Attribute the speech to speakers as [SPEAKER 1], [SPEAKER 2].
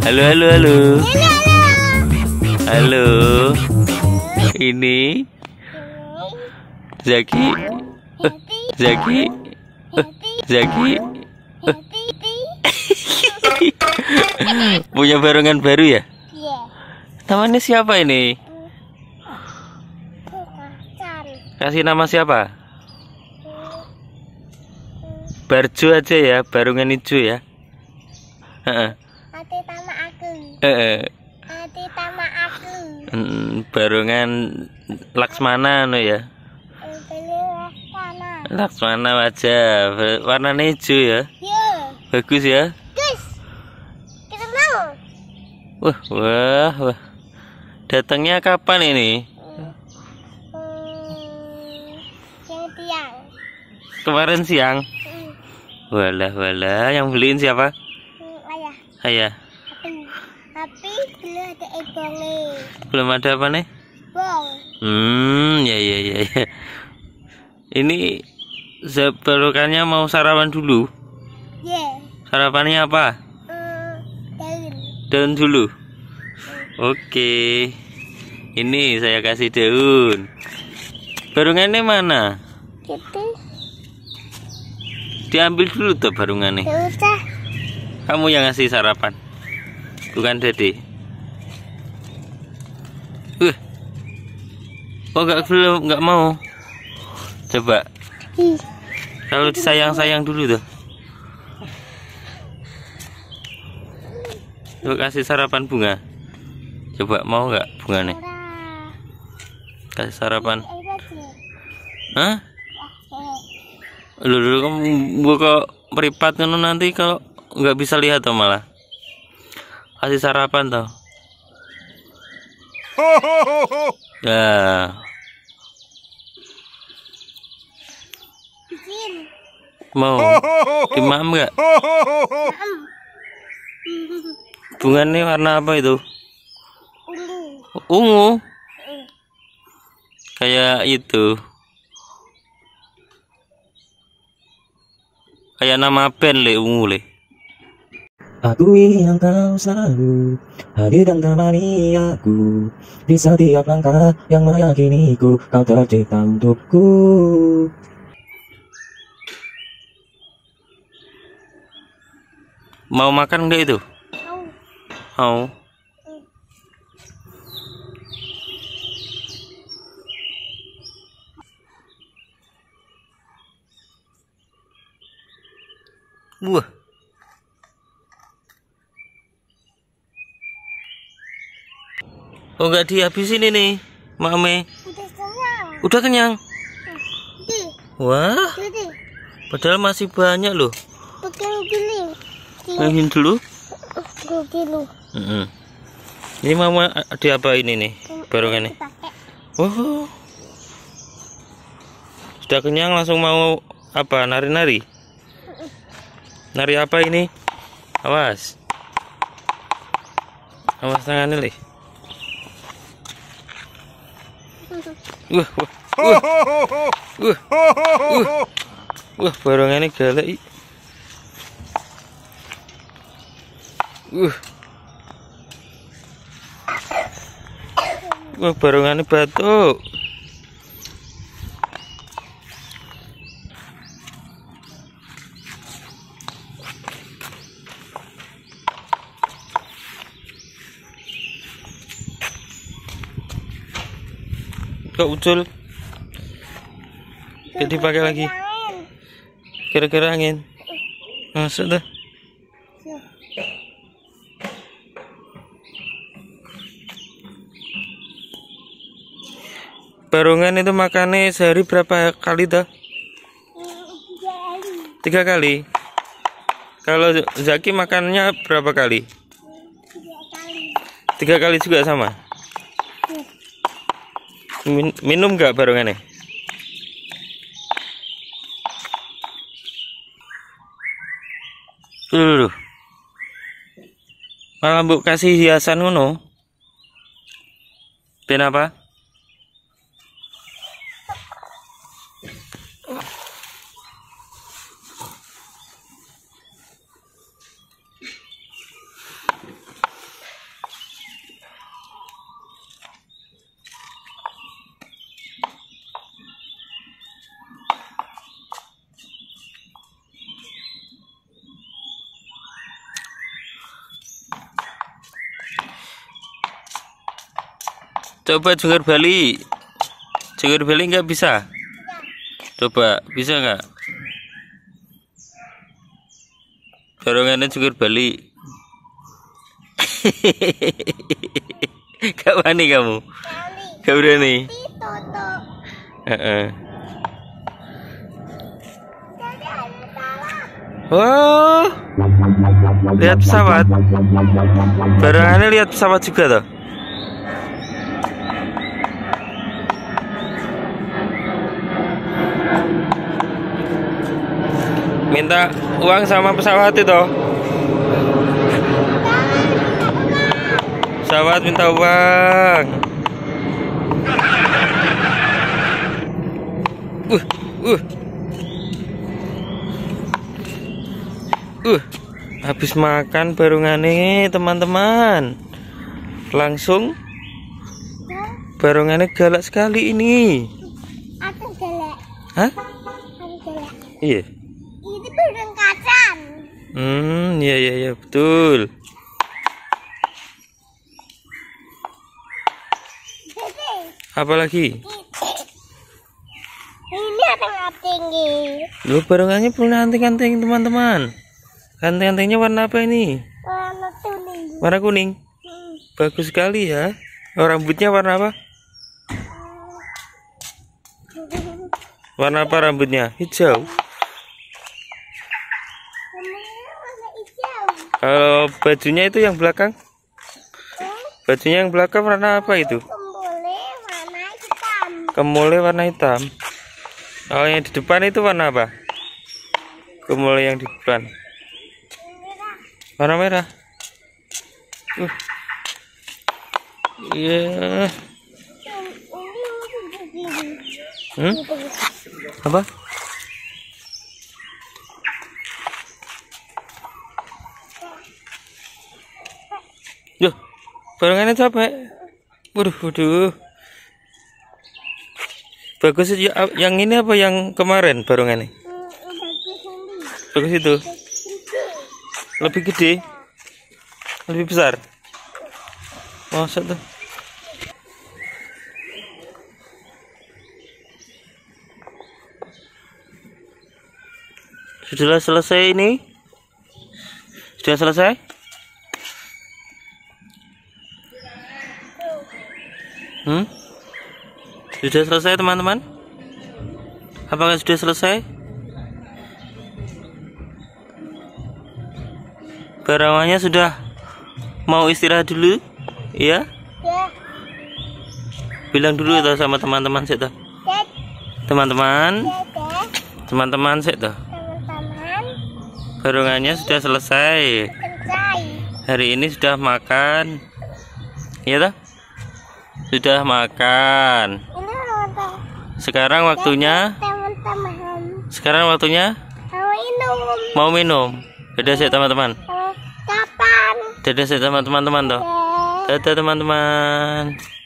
[SPEAKER 1] Halo, halo, halo. Halo. Ini Zaki. Zaki. Zaki. Punya barengan baru ya? Namanya siapa ini? Kasih nama siapa? Barju aja ya, barungan hijau ya. Heeh. Anu ya? eh maaf lu Laksmana no ya Laksmana wajah warna hijau ya iya. bagus ya bagus kita mau wah wah wah datangnya kapan ini siang hmm, kemarin siang hmm. walah walah yang beliin siapa hmm, ayah ayah belum ada apa nih? Bong. Hmm, ya ya ya ya. Ini seberukannya mau sarapan dulu. Yeah. Sarapannya apa? Eh, daun. Daun dulu. Oke. Ini saya kasih daun. Barungannya mana? Gitu. Diambil dulu tuh barungannya. Ya Kamu yang ngasih sarapan. Bukan Dede. Oh gak belum gak mau. Coba. Kalau disayang-sayang dulu tuh. Coba kasih sarapan bunga. Coba mau gak bunga nih? Kasih sarapan. Hah? Lu dulu kamu buka meripat kan nanti kalau nggak bisa lihat tuh malah. Kasih sarapan tuh. Ya. Mau dimakan enggak? Bunga warna apa itu? Ungu. Ungu? Kayak itu. Kayak nama band le ungu le. Akui yang kau selalu hadir dan temani aku Di setiap langkah yang meyakiniku Kau tercipta untukku Mau makan enggak itu? Mau Mau Buah Oh nggak dihabisin ini, Mame. Udah kenyang. Udah kenyang. Di. Wah. Padahal masih banyak loh. Pegang dulu. dulu. dulu. -hmm. Ini mama diapain ini nih? barang ini? Oh Sudah kenyang langsung mau apa? Nari-nari. Nari apa ini? Awas. Awas tangannya, Lih. Wah, barang ini galak i. Wah, wah barang ini batuk. ke ucul Tidak dipakai lagi kira-kira angin masuk dah Barungan itu makannya sehari berapa kali dah? Tiga kali. Kalau Zaki makannya berapa kali. Tiga kali juga sama. Min minum nggak barengan nih? tuh, Malah mbok kasih hiasan ngono. Ben apa? Coba jungkir balik. Jungkir balik nggak bisa? Coba, bisa nggak? Dorongannya jungkir balik. Gak wani kamu? Gak berani? Wow, oh. lihat pesawat. Barangannya lihat pesawat juga toh. minta uang sama pesawat itu pesawat minta uang uh uh uh habis makan baru ngane teman-teman langsung baru ngane galak sekali ini aku galak hah aku galak iya Hmm, iya iya iya betul. Apa lagi? Ini anting tinggi Lu barangannya punya anting-anting teman-teman. Anting-antingnya warna apa ini? Warna kuning. Warna kuning. Hmm. Bagus sekali ya. Oh, rambutnya warna apa? Hmm. Warna apa rambutnya? Hijau. Kalau eh, bajunya itu yang belakang? Bajunya yang belakang warna apa itu? Kemule warna hitam. Oh, yang di depan itu warna apa? Kemule yang di depan. Warna merah. Uh. Iya. Yeah. Hmm? Apa? ini capek waduh waduh bagus ya, yang ini apa yang kemarin ini? bagus itu lebih gede lebih besar masa satu. sudah selesai ini sudah selesai Hmm? Sudah selesai teman-teman? Apakah sudah selesai? barangannya sudah mau istirahat dulu, ya? Ya. Bilang dulu ya. sama teman-teman saya -teman, Teman-teman. Ya, ya. Teman-teman saya -teman, sudah selesai. Hari ini sudah makan. Iya toh? Sudah makan. Sekarang waktunya. Sekarang waktunya. Mau minum. Mau sih teman-teman. Dadah sih teman-teman teman Dadah teman-teman.